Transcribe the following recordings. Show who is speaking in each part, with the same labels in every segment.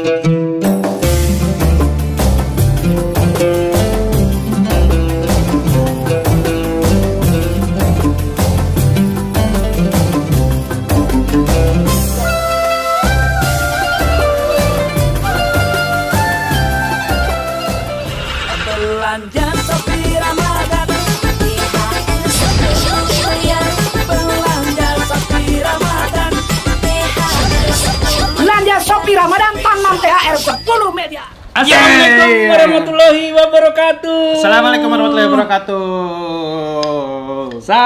Speaker 1: thank you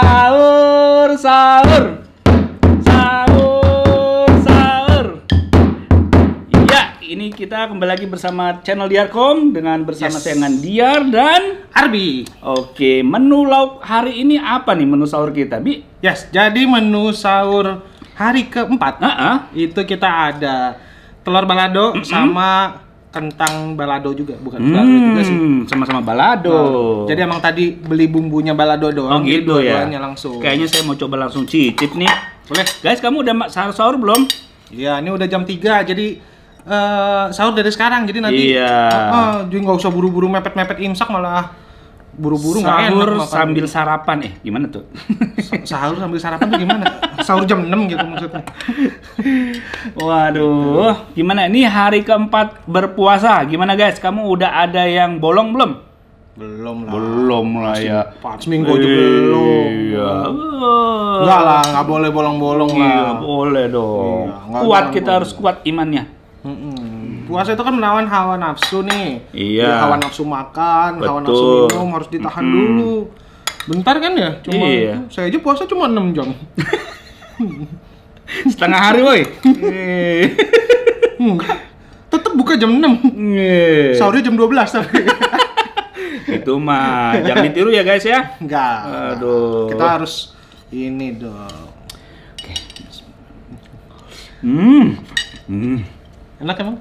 Speaker 2: sahur sahur sahur
Speaker 1: sahur ya ini kita kembali lagi bersama channel Diarkom dengan bersama yes. dengan Diar dan Arbi oke menu lauk hari ini apa nih menu sahur kita bi yes jadi
Speaker 2: menu sahur hari keempat uh -uh. itu kita ada telur balado mm -hmm. sama kentang balado juga bukan hmm, balado juga sih
Speaker 1: sama-sama balado nah, jadi emang
Speaker 2: tadi beli bumbunya balado doang oh gitu ya langsung kayaknya saya mau coba langsung cicip nih boleh guys kamu udah sahur sahur belum iya ini udah jam 3 jadi uh, sahur dari sekarang jadi nanti iya. uh, uh, jadi nggak usah buru-buru mepet-mepet imsak malah buru-buru sahur enak, sambil dulu. Gitu.
Speaker 1: sarapan eh gimana
Speaker 2: tuh sahur sambil sarapan tuh gimana
Speaker 1: sahur jam 6 gitu maksudnya waduh gimana ini hari keempat berpuasa gimana guys kamu udah ada yang bolong belum belum lah belum lah ya empat seminggu aja iya. belum iya enggak lah nggak
Speaker 2: boleh bolong-bolong iya, lah boleh dong iya, kuat kita harus kuat imannya Mm -mm puasa itu kan menawan hawa nafsu nih iya hawa nafsu makan Betul. hawa nafsu minum harus ditahan mm -hmm. dulu bentar kan ya cuma iya. saya aja puasa cuma 6 jam setengah hari woi enggak iya. tetap buka jam 6 iya. sahurnya jam 12 tapi
Speaker 1: itu mah jangan
Speaker 2: ditiru ya guys ya enggak aduh kita harus ini dong oke hmm. hmm enak emang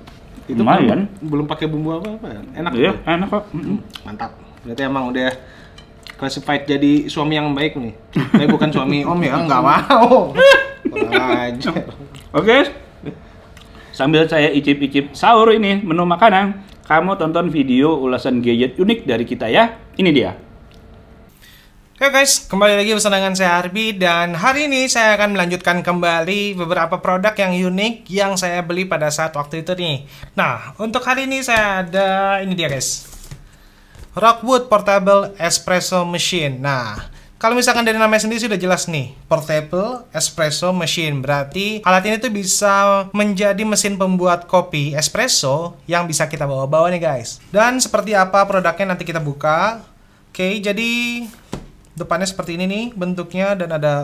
Speaker 2: itu lumayan kan belum pakai bumbu apa apa enak ya enak iya, kok hmm, mantap berarti emang udah classified jadi suami yang baik nih tapi eh, bukan suami om ya nggak mau aja oke sambil saya icip-icip
Speaker 1: sahur ini menu makanan kamu tonton video ulasan gadget unik dari kita ya ini dia
Speaker 2: Oke guys, kembali lagi bersama dengan saya Harbi dan hari ini saya akan melanjutkan kembali beberapa produk yang unik yang saya beli pada saat waktu itu nih. Nah, untuk hari ini saya ada ini dia guys. Rockwood Portable Espresso Machine. Nah, kalau misalkan dari namanya sendiri sudah jelas nih, Portable Espresso Machine. Berarti alat ini tuh bisa menjadi mesin pembuat kopi espresso yang bisa kita bawa-bawa nih guys. Dan seperti apa produknya nanti kita buka. Oke, jadi depannya seperti ini nih bentuknya dan ada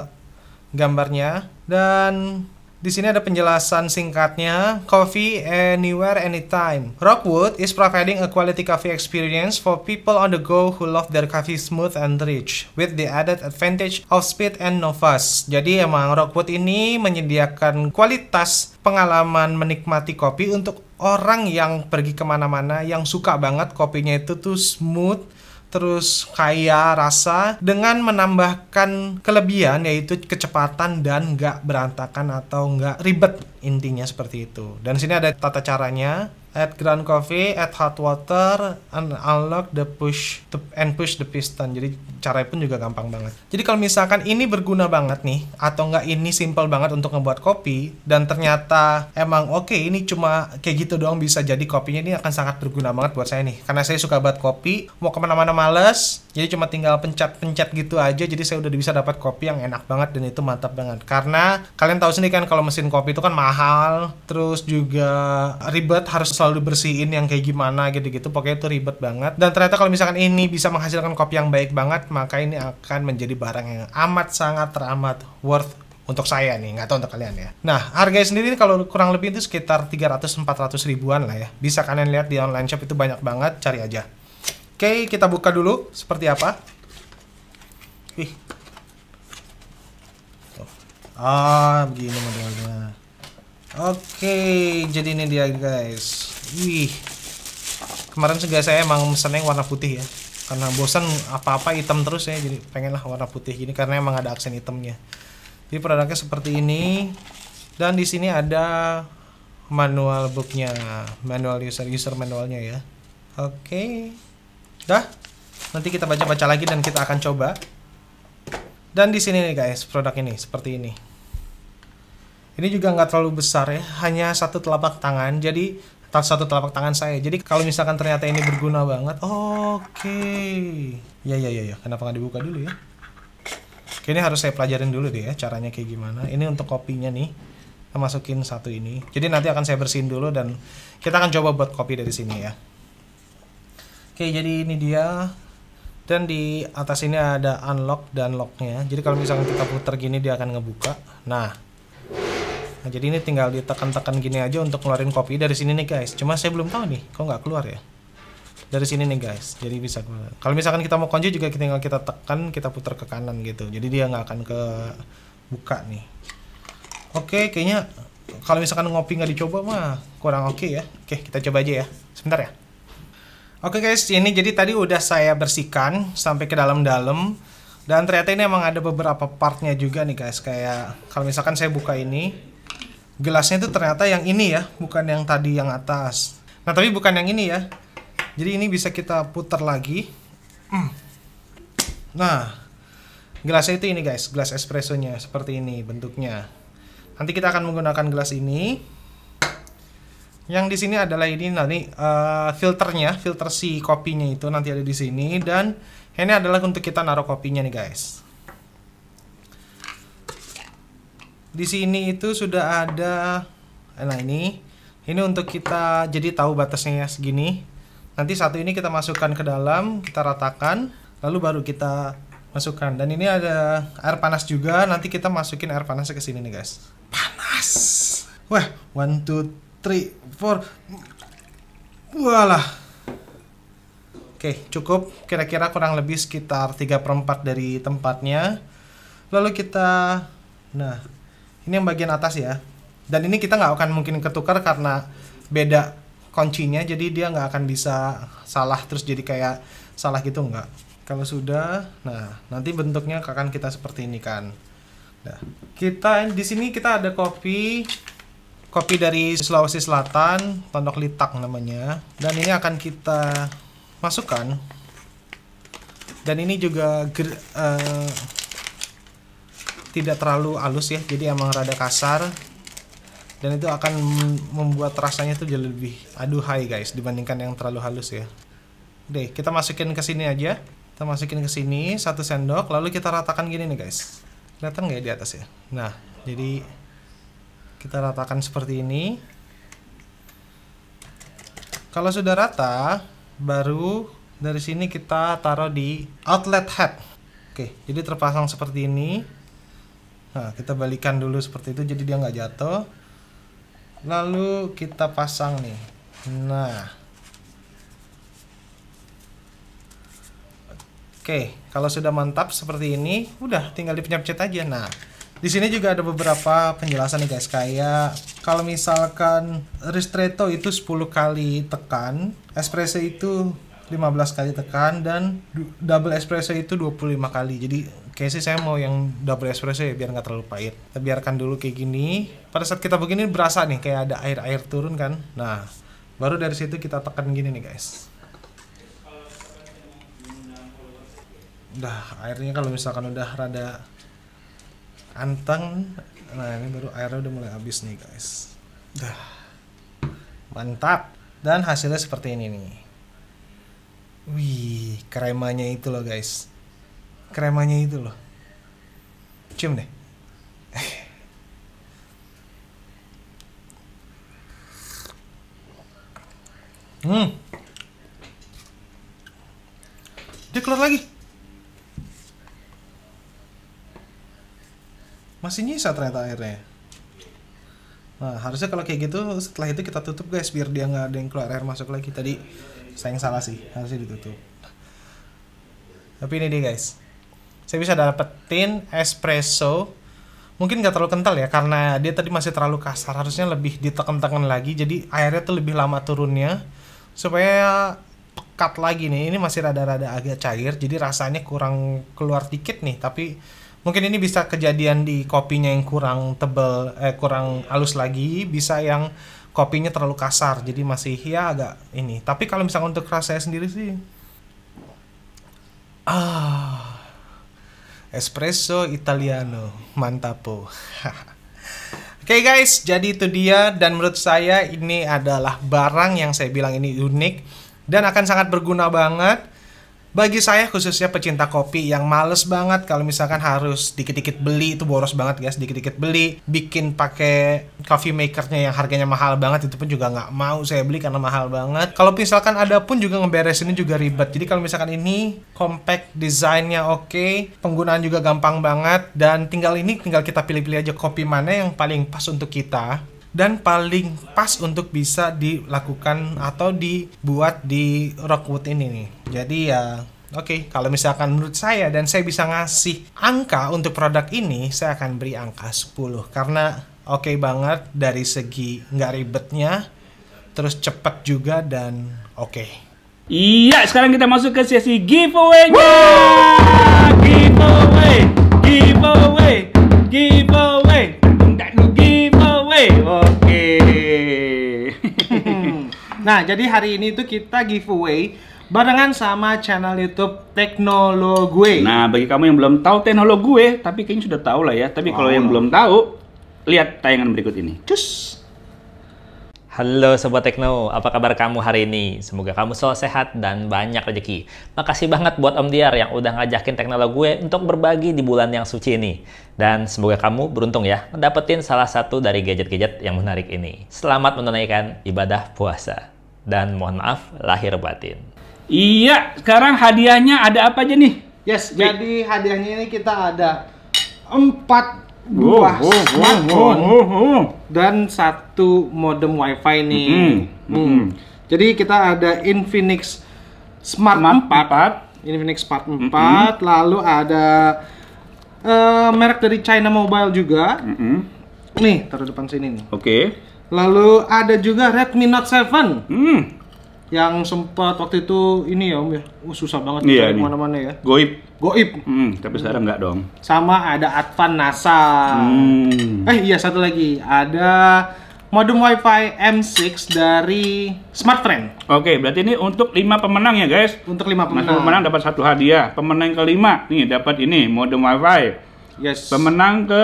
Speaker 2: gambarnya dan di sini ada penjelasan singkatnya, coffee anywhere anytime. Rockwood is providing a quality coffee experience for people on the go who love their coffee smooth and rich with the added advantage of speed and no fuss. Jadi emang Rockwood ini menyediakan kualitas pengalaman menikmati kopi untuk orang yang pergi kemana-mana yang suka banget kopinya itu tuh smooth terus kaya rasa dengan menambahkan kelebihan yaitu kecepatan dan nggak berantakan atau nggak ribet intinya seperti itu dan sini ada tata caranya at ground coffee at hot water and unlock the push the, and push the piston jadi caranya pun juga gampang banget jadi kalau misalkan ini berguna banget nih atau nggak ini simple banget untuk ngebuat kopi dan ternyata emang oke okay, ini cuma kayak gitu doang bisa jadi kopinya ini akan sangat berguna banget buat saya nih karena saya suka buat kopi mau kemana-mana males jadi cuma tinggal pencet-pencet gitu aja jadi saya udah bisa dapat kopi yang enak banget dan itu mantap banget karena kalian tahu sendiri kan kalau mesin kopi itu kan mahal terus juga ribet harus selalu dibersihin yang kayak gimana gitu-gitu pokoknya itu ribet banget dan ternyata kalau misalkan ini bisa menghasilkan kopi yang baik banget maka ini akan menjadi barang yang amat sangat teramat worth untuk saya nih, nggak tahu untuk kalian ya. Nah, harganya sendiri kalau kurang lebih itu sekitar 300-400 ribuan lah ya. Bisa kalian lihat di online shop itu banyak banget, cari aja. Oke, kita buka dulu seperti apa. Ih. Ah, begini modelnya. Oke, jadi ini dia guys. Wih. Kemarin juga saya emang seneng yang warna putih ya. Karena bosan apa-apa hitam terus ya, jadi pengenlah warna putih gini karena emang ada aksen hitamnya. Jadi produknya seperti ini. Dan di sini ada manual booknya, manual user user manualnya ya. Oke. Okay. Dah. Nanti kita baca-baca lagi dan kita akan coba. Dan di sini nih guys, produk ini seperti ini. Ini juga nggak terlalu besar ya, hanya satu telapak tangan. Jadi Tas satu telapak tangan saya. Jadi kalau misalkan ternyata ini berguna banget, oke. Okay. Ya ya ya ya, kenapa nggak dibuka dulu ya? Oke, ini harus saya pelajarin dulu deh ya caranya kayak gimana. Ini untuk kopinya nih. Kita masukin satu ini. Jadi nanti akan saya bersihin dulu dan kita akan coba buat kopi dari sini ya. Oke, jadi ini dia dan di atas ini ada unlock dan locknya jadi kalau misalkan kita putar gini dia akan ngebuka nah Nah, jadi ini tinggal ditekan-tekan gini aja untuk ngeluarin kopi dari sini nih guys. Cuma saya belum tahu nih, kok nggak keluar ya? Dari sini nih guys, jadi bisa Kalau misalkan kita mau kunci juga tinggal kita tekan, kita putar ke kanan gitu. Jadi dia nggak akan ke buka nih. Oke, kayaknya kalau misalkan ngopi nggak dicoba mah kurang oke okay ya. Oke, kita coba aja ya. Sebentar ya. Oke guys, ini jadi tadi udah saya bersihkan sampai ke dalam-dalam dan ternyata ini emang ada beberapa partnya juga nih guys. Kayak kalau misalkan saya buka ini, gelasnya itu ternyata yang ini ya bukan yang tadi yang atas nah tapi bukan yang ini ya jadi ini bisa kita putar lagi hmm. nah gelasnya itu ini guys gelas espressonya seperti ini bentuknya nanti kita akan menggunakan gelas ini yang di sini adalah ini nanti uh, eh, filternya filter si kopinya itu nanti ada di sini dan ini adalah untuk kita naruh kopinya nih guys di sini itu sudah ada nah ini ini untuk kita jadi tahu batasnya ya segini nanti satu ini kita masukkan ke dalam kita ratakan lalu baru kita masukkan dan ini ada air panas juga nanti kita masukin air panas ke sini nih guys panas wah one two three four walah oke cukup kira-kira kurang lebih sekitar tiga perempat dari tempatnya lalu kita nah ini yang bagian atas ya dan ini kita nggak akan mungkin ketukar karena beda kuncinya jadi dia nggak akan bisa salah terus jadi kayak salah gitu nggak kalau sudah nah nanti bentuknya akan kita seperti ini kan nah kita di sini kita ada kopi kopi dari Sulawesi Selatan Tondok Litak namanya dan ini akan kita masukkan dan ini juga uh, tidak terlalu halus ya jadi emang rada kasar dan itu akan membuat rasanya tuh jadi lebih aduhai guys dibandingkan yang terlalu halus ya deh kita masukin ke sini aja kita masukin ke sini satu sendok lalu kita ratakan gini nih guys kelihatan nggak ya di atas ya nah jadi kita ratakan seperti ini kalau sudah rata baru dari sini kita taruh di outlet head oke jadi terpasang seperti ini Nah, kita balikan dulu seperti itu jadi dia nggak jatuh. Lalu kita pasang nih. Nah. Oke, kalau sudah mantap seperti ini, udah tinggal dipencet aja. Nah, di sini juga ada beberapa penjelasan nih guys. Kayak kalau misalkan ristretto itu 10 kali tekan, espresso itu 15 kali tekan dan double espresso itu 25 kali. Jadi kayak sih saya mau yang double espresso ya biar nggak terlalu pahit kita biarkan dulu kayak gini pada saat kita begini berasa nih kayak ada air-air turun kan nah baru dari situ kita tekan gini nih guys udah airnya kalau misalkan udah rada anteng nah ini baru airnya udah mulai habis nih guys dah mantap dan hasilnya seperti ini nih wih kremanya itu loh guys kremanya itu loh cium deh hmm dia keluar lagi masih nyisa ternyata airnya Nah, harusnya kalau kayak gitu setelah itu kita tutup guys biar dia nggak ada yang keluar air masuk lagi. Tadi saya yang salah sih, harusnya ditutup. Tapi ini dia guys saya bisa dapetin espresso mungkin nggak terlalu kental ya karena dia tadi masih terlalu kasar harusnya lebih ditekan-tekan lagi jadi airnya tuh lebih lama turunnya supaya pekat lagi nih ini masih rada-rada agak cair jadi rasanya kurang keluar dikit nih tapi mungkin ini bisa kejadian di kopinya yang kurang tebel eh kurang halus lagi bisa yang kopinya terlalu kasar jadi masih ya agak ini tapi kalau misalnya untuk rasanya sendiri sih ah espresso italiano mantapo Oke oh. okay guys, jadi itu dia dan menurut saya ini adalah barang yang saya bilang ini unik dan akan sangat berguna banget bagi saya khususnya pecinta kopi yang males banget kalau misalkan harus dikit-dikit beli itu boros banget guys dikit-dikit beli bikin pakai coffee makernya yang harganya mahal banget itu pun juga nggak mau saya beli karena mahal banget kalau misalkan ada pun juga ngeberesinnya juga ribet jadi kalau misalkan ini compact desainnya oke okay, penggunaan juga gampang banget dan tinggal ini tinggal kita pilih-pilih aja kopi mana yang paling pas untuk kita dan paling pas untuk bisa dilakukan atau dibuat di Rockwood ini nih. Jadi ya Oke, okay, kalau misalkan menurut saya dan saya bisa ngasih angka untuk produk ini, saya akan beri angka 10 karena oke okay banget dari segi nggak ribetnya, terus cepat juga dan oke. Okay. Iya, sekarang kita masuk ke sesi giveaway
Speaker 1: Giveaway, giveaway.
Speaker 2: Nah, jadi hari ini tuh kita giveaway barengan sama channel YouTube
Speaker 1: teknologi. Nah, bagi kamu yang belum tahu teknologi tapi kayaknya sudah tahu lah ya. Tapi wow. kalau yang oh. belum tahu, lihat tayangan berikut ini. Cus. Halo Sobat Tekno, apa kabar kamu hari ini? Semoga kamu selalu sehat dan banyak rezeki. Makasih banget buat Om Diar yang udah ngajakin teknologi gue untuk berbagi di bulan yang suci ini. Dan semoga kamu beruntung ya, mendapetin salah satu dari gadget-gadget yang menarik ini. Selamat menunaikan ibadah puasa dan mohon maaf lahir batin. Iya, sekarang hadiahnya ada apa aja
Speaker 2: nih? Yes, jadi hadiahnya ini kita ada empat buah oh, oh, smartphone oh, oh, oh. dan satu modem wifi nih. Mm -hmm. Mm -hmm. Jadi kita ada Infinix Smart, Smart 4, 4, Infinix Smart 4, mm -hmm. lalu ada uh, merek dari China Mobile juga. Mm -hmm. Nih, taruh depan sini nih. Oke. Okay. Lalu ada juga Redmi Note 7. Hmm. Yang sempat waktu itu ini ya Om ya. Oh, susah banget iya, cari mana-mana ya.
Speaker 1: Goib. Goib. Hmm, tapi hmm. sekarang nggak dong.
Speaker 2: Sama ada Advan NASA.
Speaker 1: Hmm.
Speaker 2: Eh iya satu lagi. Ada modem WiFi M6 dari
Speaker 1: Smartfren. Oke, berarti ini untuk 5 pemenang ya, guys. Untuk 5 pemenang. Masing pemenang dapat satu hadiah. Pemenang kelima nih dapat ini modem WiFi. Yes. Pemenang ke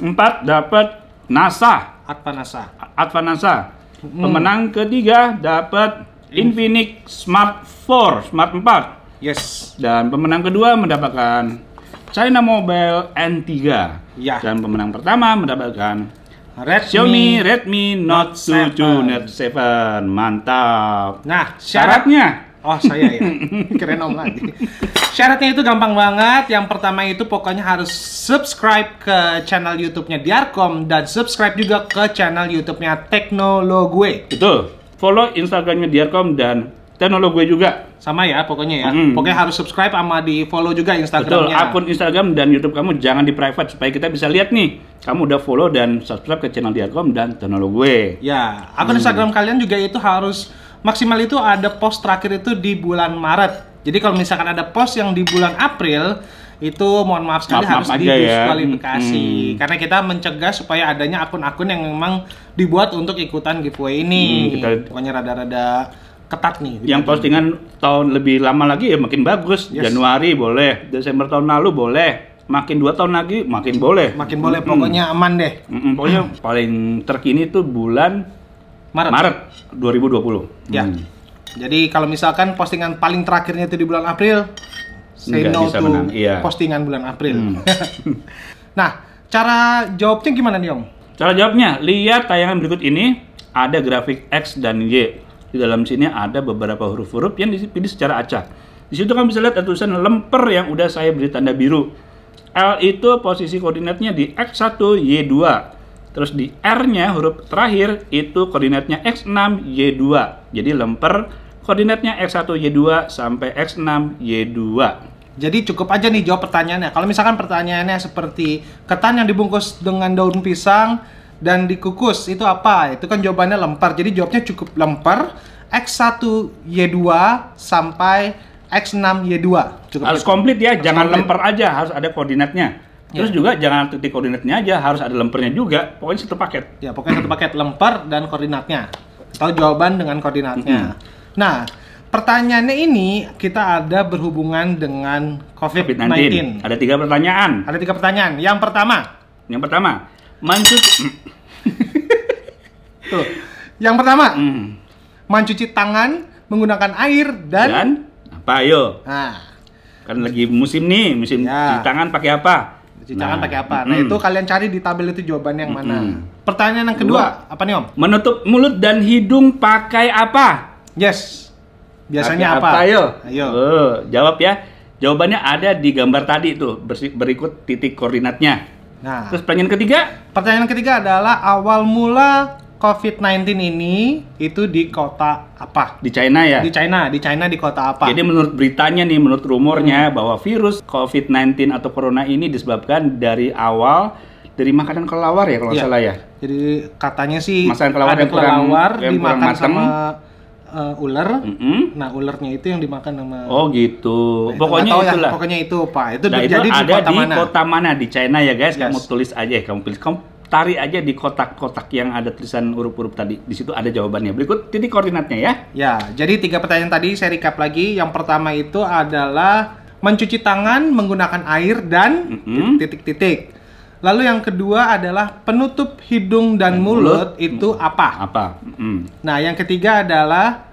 Speaker 1: 4 dapat NASA. Advanasa. Advanasa. Hmm. Pemenang ketiga dapat Infinix Smart 4, Smart 4. Yes. Dan pemenang kedua mendapatkan China Mobile N3. Ya. Dan pemenang pertama mendapatkan Redmi, Xiaomi Redmi Note 7 Note 7.
Speaker 2: Mantap. Nah, syaratnya Oh saya ya, keren om lagi. Syaratnya itu gampang banget. Yang pertama itu pokoknya harus subscribe ke channel YouTube-nya Diarkom dan subscribe juga ke channel YouTube-nya Teknologue. Betul. Follow Instagramnya Diarkom dan Teknologue juga. Sama ya pokoknya ya. Mm. Pokoknya harus subscribe sama di
Speaker 1: follow juga Instagramnya. Betul. Akun Instagram dan YouTube kamu jangan di private supaya kita bisa lihat nih kamu udah follow dan subscribe ke channel Diarkom dan Teknologue.
Speaker 2: Ya, akun hmm. Instagram kalian juga itu harus maksimal itu ada pos terakhir itu di bulan Maret. Jadi kalau misalkan ada pos yang di bulan April itu mohon maaf sekali maaf, harus didiskualifikasi ya. hmm. karena kita mencegah supaya adanya akun-akun yang memang dibuat untuk ikutan giveaway ini. Hmm, kita... Gitu. Pokoknya rada-rada ketat nih. Gitu. Yang postingan
Speaker 1: tahun lebih lama lagi ya makin bagus. Yes. Januari boleh, Desember tahun lalu boleh, makin dua tahun lagi makin boleh. Makin boleh, hmm. pokoknya
Speaker 2: aman deh. Hmm, pokoknya paling terkini tuh bulan Maret. Maret 2020. Ya. Hmm. Jadi kalau misalkan postingan paling terakhirnya itu di bulan April,
Speaker 1: say Nggak no to menang. Iya.
Speaker 2: postingan bulan April. Hmm. nah, cara jawabnya gimana nih Om?
Speaker 1: Cara jawabnya, lihat tayangan berikut ini, ada grafik X dan Y. Di dalam sini ada beberapa huruf-huruf yang dipilih secara acak. Di situ kan bisa lihat ada tulisan lemper yang udah saya beri tanda biru. L itu posisi koordinatnya di X1, Y2. Terus di R-nya huruf terakhir itu koordinatnya X6, Y2. Jadi lemper koordinatnya X1, Y2 sampai X6, Y2.
Speaker 2: Jadi cukup aja nih jawab pertanyaannya. Kalau misalkan pertanyaannya seperti ketan yang dibungkus dengan daun pisang dan dikukus itu apa? Itu kan jawabannya lempar. Jadi jawabnya cukup lempar X1 Y2 sampai X6 Y2. Cukup harus gitu.
Speaker 1: komplit ya, harus jangan komplit. lempar aja, harus ada koordinatnya. Ya. Terus yeah. juga jangan titik koordinatnya aja, harus ada lempernya
Speaker 2: juga. Pokoknya satu paket. Ya, pokoknya satu paket lempar dan koordinatnya. Atau jawaban dengan koordinatnya. Mm -hmm. Nah, pertanyaannya ini kita ada berhubungan dengan COVID-19. COVID ada tiga pertanyaan. Ada tiga pertanyaan. Yang pertama. Yang pertama, Mancuci. Tuh. Yang pertama, mm. mencuci tangan menggunakan air dan, dan
Speaker 1: apa? Ayo. Nah. Kan lagi musim nih, musim ya. cuci tangan pakai apa? jangan nah. pakai apa? Nah, itu
Speaker 2: kalian cari di tabel itu jawaban yang mana. Mm -hmm. Pertanyaan yang kedua,
Speaker 1: Dua. apa nih, Om? Menutup mulut dan hidung pakai
Speaker 2: apa? Yes. Biasanya pakai apa? apa? Ayo.
Speaker 1: Ayo. Oh, jawab ya. Jawabannya ada di gambar tadi itu berikut titik koordinatnya.
Speaker 2: Nah, terus pertanyaan ketiga? Pertanyaan ketiga adalah awal mula COVID-19 ini itu di kota
Speaker 1: apa? Di China ya? Di China, di China di kota apa? Jadi menurut beritanya nih, menurut rumornya hmm. bahwa virus COVID-19 atau corona ini disebabkan dari awal dari makanan kelawar ya kalau ya. salah ya.
Speaker 2: Jadi katanya sih makanan kelawar ada yang kelelawar kelawar yang dimakan kurang sama uh, ular. Mm -hmm. Nah, ularnya itu yang dimakan sama Oh, gitu. Nah, itu pokoknya itu ya, itulah. pokoknya itu, Pak. Itu nah, terjadi itu di ada kota di kota
Speaker 1: mana di China ya, guys. Yes. Kamu tulis aja, ya, kamu pilih kamu tari aja di kotak-kotak yang ada tulisan huruf-huruf tadi. Di situ ada jawabannya. Berikut titik koordinatnya ya.
Speaker 2: Ya, jadi tiga pertanyaan tadi saya recap lagi. Yang pertama itu adalah mencuci tangan menggunakan air dan mm-hmm. titik-titik. Lalu yang kedua adalah penutup hidung dan, dan mm, mulut, mulut
Speaker 1: itu apa? Apa? Mm-hmm.
Speaker 2: Nah, yang ketiga adalah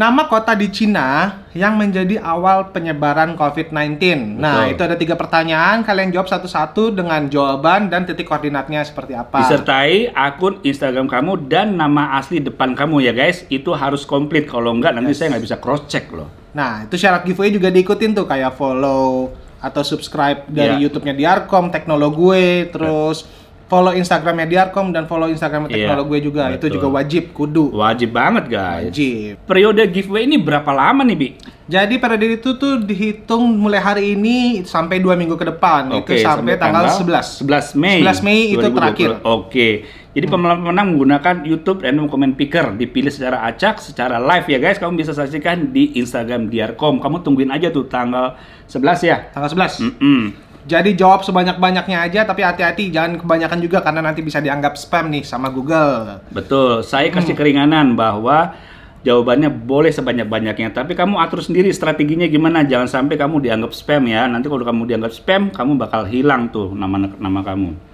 Speaker 2: Nama kota di Cina yang menjadi awal penyebaran COVID-19. Nah, itu ada tiga pertanyaan. Kalian jawab satu-satu dengan jawaban dan titik koordinatnya seperti apa.
Speaker 1: Disertai akun Instagram kamu dan nama asli depan kamu ya guys. Itu harus komplit. Kalau nggak nanti yes. saya nggak bisa cross check loh.
Speaker 2: Nah, itu syarat giveaway juga diikutin tuh kayak follow atau subscribe dari yeah. YouTube-nya Diarkom, Teknologue, terus yeah follow Instagramnya Diarkom dan follow Instagram iya, teknolog yeah, gue juga. Betul. Itu juga wajib, kudu. Wajib banget guys. Wajib. Periode giveaway ini berapa lama nih, Bi? Jadi periode itu tuh dihitung mulai hari ini sampai dua minggu ke depan. Okay, itu sampai, sampai tanggal, tanggal 11. 11 Mei. 11 Mei itu terakhir. Oke.
Speaker 1: Okay. Jadi pemenang-pemenang hmm. menggunakan YouTube Random Comment Picker dipilih secara acak, secara live ya guys. Kamu bisa saksikan di Instagram Diarkom. Kamu tungguin aja tuh tanggal
Speaker 2: 11 ya. Tanggal 11. Mm -mm. Jadi jawab sebanyak-banyaknya aja tapi hati-hati jangan kebanyakan juga karena nanti bisa dianggap spam nih sama Google.
Speaker 1: Betul. Saya hmm. kasih hmm. keringanan bahwa jawabannya boleh sebanyak-banyaknya tapi kamu atur sendiri strateginya gimana jangan sampai kamu dianggap spam ya nanti kalau kamu dianggap spam kamu bakal hilang tuh nama nama kamu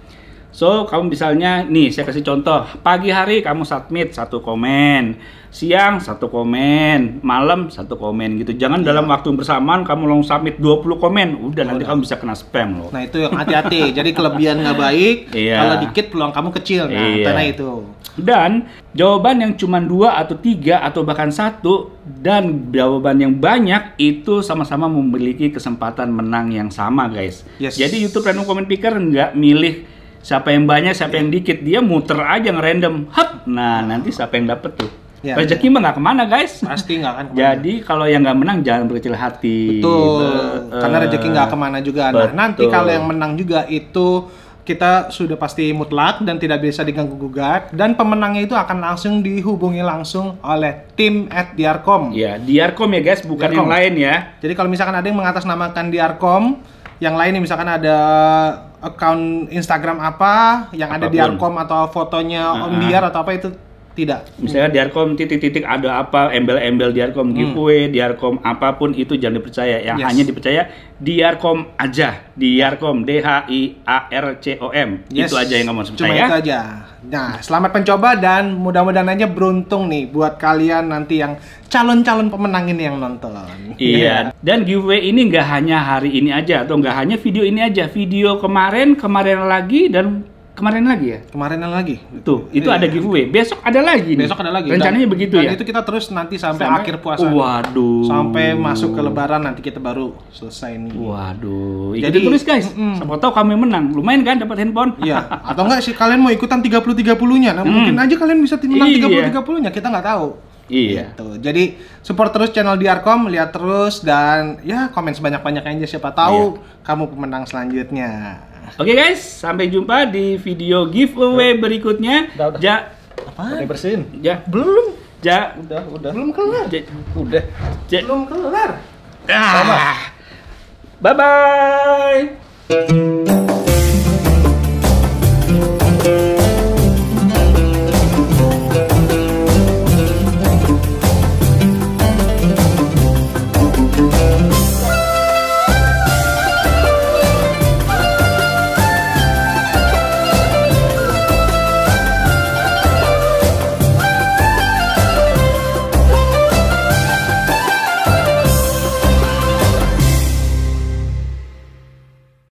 Speaker 1: So, kamu misalnya nih saya kasih contoh, pagi hari kamu submit satu komen, siang satu komen, malam satu komen gitu. Jangan yeah. dalam waktu bersamaan kamu langsung submit 20 komen, udah oh, nanti nah. kamu bisa kena spam loh. Nah, itu yang hati-hati. Jadi kelebihan nggak baik, yeah. kalau dikit peluang kamu kecil. Nah, yeah. karena itu. Dan jawaban yang cuma dua atau tiga atau bahkan satu dan jawaban yang banyak itu sama-sama memiliki kesempatan menang yang sama guys. Yes. Jadi YouTube Random Comment Picker nggak milih siapa yang banyak siapa yang iya. dikit dia muter aja ngerandom hap nah nanti siapa yang dapet tuh Ya, rezeki mah nggak kemana guys pasti nggak kan kemana.
Speaker 2: jadi kalau yang nggak menang jangan berkecil hati betul Be karena rezeki nggak kemana juga nah, betul. nah nanti kalau yang menang juga itu kita sudah pasti mutlak dan tidak bisa diganggu gugat dan pemenangnya itu akan langsung dihubungi langsung oleh tim at diarkom. ya diarkom ya guys, bukan diarkom. yang lain ya. Jadi kalau misalkan ada yang mengatasnamakan diarkom, yang lain nih misalkan ada account Instagram apa yang Apapun. ada di Arkom atau fotonya uh-huh. Om ah, ah. Diar atau apa itu tidak.
Speaker 1: Misalnya di Arkom titik-titik ada apa embel-embel di Arkom hmm. giveaway, hmm. Arkom apapun itu jangan dipercaya. Yang yes. hanya dipercaya di Arkom aja. di Arkom D H I A R C O M. Yes. Itu aja yang kamu harus percaya. Cuma itu aja.
Speaker 2: Nah, selamat mencoba dan mudah-mudahan aja beruntung nih buat kalian nanti yang calon-calon pemenang ini yang nonton. Iya.
Speaker 1: Dan giveaway ini nggak hanya hari ini aja atau nggak hanya video ini aja, video kemarin, kemarin lagi dan kemarin lagi
Speaker 2: ya? Kemarin lagi. Itu, itu iya. ada giveaway. Besok ada lagi. Nih. Besok ada lagi. Rencananya dan, begitu ya. itu kita terus nanti sampai, sampai akhir puasa. Waduh. Sampai masuk ke lebaran nanti kita baru selesai nih. Waduh. Jadi tulis
Speaker 1: guys. Mm, Siapa tahu kami menang. Lumayan kan dapat handphone? Iya. Atau enggak
Speaker 2: sih kalian mau ikutan 30 30-nya? Nah, mm. mungkin aja kalian bisa menang iya. 30 30-nya, kita nggak tahu. Iya. Gitu. Jadi support terus channel Diarkom, lihat terus dan ya komen sebanyak-banyaknya aja siapa tahu iya. kamu pemenang selanjutnya. Oke okay, guys, sampai jumpa di video
Speaker 1: giveaway berikutnya. Udah, udah. Ja apa? Udah bersihin. Ja belum. Ja udah, udah. Belum kelar. Ja udah. Ja belum kelar. Ah. Bye bye.